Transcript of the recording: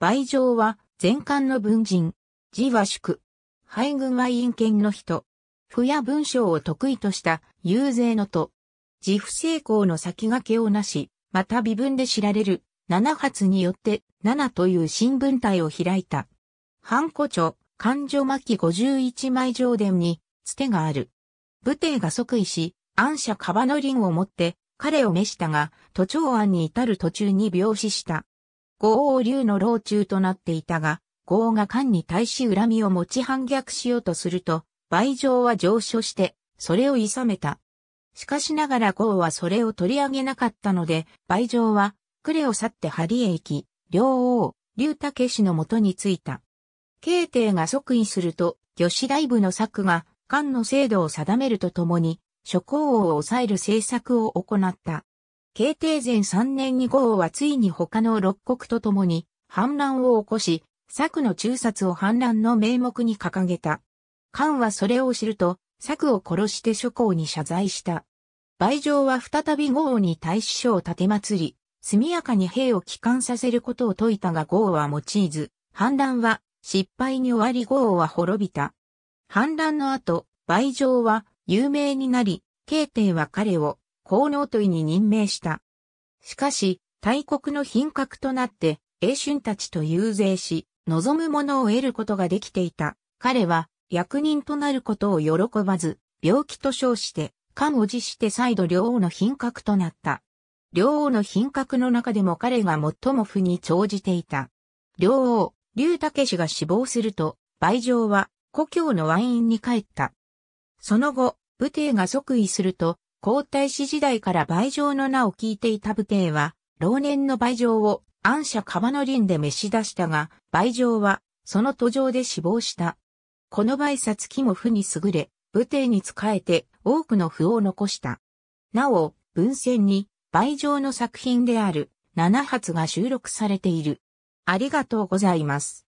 倍上は、前漢の文人。字は宿。配軍は陰剣の人。不や文章を得意とした遊勢のと。自負成功の先駆けをなし、また微分で知られる、七発によって、七という新聞体を開いた。半古著、漢女き五十一枚上伝に、つてがある。武帝が即位し、安社カバの輪を持って、彼を召したが、都庁案に至る途中に病死した。五王竜の老中となっていたが、王が漢に対し恨みを持ち反逆しようとすると、倍上は上書して、それを諌めた。しかしながら王はそれを取り上げなかったので、倍上は、呉を去って針へ行き、両王、竜武氏のもとに着いた。慶帝が即位すると、魚子大部の策が、漢の制度を定めるとともに、諸侯王を抑える政策を行った。慶帝前3年に豪王はついに他の六国と共に反乱を起こし、策の中殺を反乱の名目に掲げた。漢はそれを知ると、策を殺して諸侯に謝罪した。倍上は再び豪王に大使書を立て祭り、速やかに兵を帰還させることを説いたが豪王は用いず、反乱は失敗に終わり豪王は滅びた。反乱の後、倍上は有名になり、慶帝は彼を皇能と医に任命した。しかし、大国の品格となって、英春たちと遊説し、望むものを得ることができていた。彼は、役人となることを喜ばず、病気と称して、感を辞して再度両王の品格となった。両王の品格の中でも彼が最も負に長じていた。両王、竜武氏が死亡すると、倍上は故郷のワインに帰った。その後、武帝が即位すると、皇太子時代から倍上の名を聞いていた武帝は、老年の倍上を安社川の林で召し出したが、倍上はその途上で死亡した。この倍殺機も負に優れ、武帝に仕えて多くの符を残した。なお、文献に倍上の作品である7発が収録されている。ありがとうございます。